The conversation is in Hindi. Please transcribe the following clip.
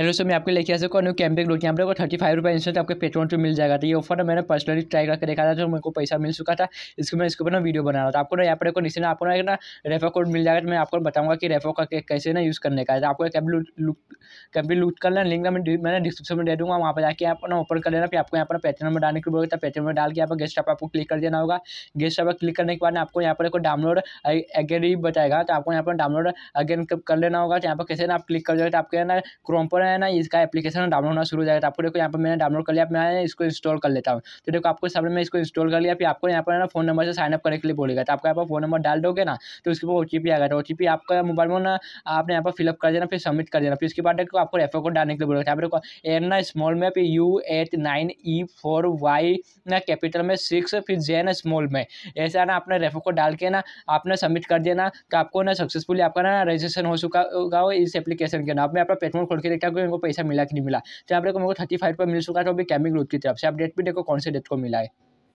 हेलो दोस्तों मैं आपके लेके आ सकूँ न्यू कैंपिंग रोड यहाँ पर आपको थर्टी फाइव रुपये इंस्टेंट आपके पेट्रोल पर मिल जाएगा तो ये ऑफर ना मैंने पर्सनली ट्राई करके देखा था तो मेरे को पैसा मिल चुका था इसको मैं इसके ऊपर ना वीडियो बना रहा था आपको ना यहाँ पर नीचे ना आपको ना एक ना रेफर कोड मिल जाएगा तो मैं आपको बताऊँगा कि रेफर का कैसे ना यूज़ करने का है तो आपको कैब लूट करना लिंक ना मैंने डिस्क्रिप्शन में दे दूँगा वहाँ पर जाकर आप ना ओपन कर लेना फिर आपको यहाँ पर पेट्रोल में डालने की बोलता है पेट्रोल में डाल के यहाँ पर गेस्ट आपको क्लिक कर देना होगा गेस्ट पर क्लिक करने के बाद आपको यहाँ पर एक डाउनलोड अगेन ही बताएगा तो आपको यहाँ पर डाउनलोड अगेन कर लेना होगा तो यहाँ पर कैसे ना आप क्लिक कर जाएगा तो आपके ना क्रोम पर है ना इसका एप्लीकेशन डाउनलोड होना शुरू हो जाएगा तो आपको देखो यहाँ पर मैंने डाउनलोड कर लिया मैं इसको इंस्टॉल कर लेता हूँ तो देखो आपको सामने मैं इसको इंस्टॉल कर लिया फिर आपको यहाँ पर ना फोन नंबर से साइनअप करने के लिए बोलेगा तो आपको यहाँ पर फोन नंबर डाल दोगे ना तो उसके बाद ओ आएगा तो ओ आपका मोबाइल में ना आपने यहाँ पर फिलअप कर देना फिर सबमिट कर देना फिर उसके बाद देखो आपको रेफर कोड डालने के लिए बोलेगा आप तो देखो एन ना स्मॉल e, में फिर U eight nine E four Y ना कैपिटल में सिक्स फिर जे ना स्मॉल में ऐसा ना आपने रेफर कोड डाल के ना आपने सबमिट कर देना तो आपको ना सक्सेसफुली आपका ना रजिस्ट्रेशन हो चुका होगा इस एप्लीकेशन के नाम मैं अपना पेटमोल खोल के देखता अगर मेरे पैसा मिला कि नहीं मिला तो आप पर मेरे को थर्टी फाइव पर मिल चुका था तो अभी कैमिक ग्रुप की तरफ से आप डेट भी देखो कौन से डेट को मिला है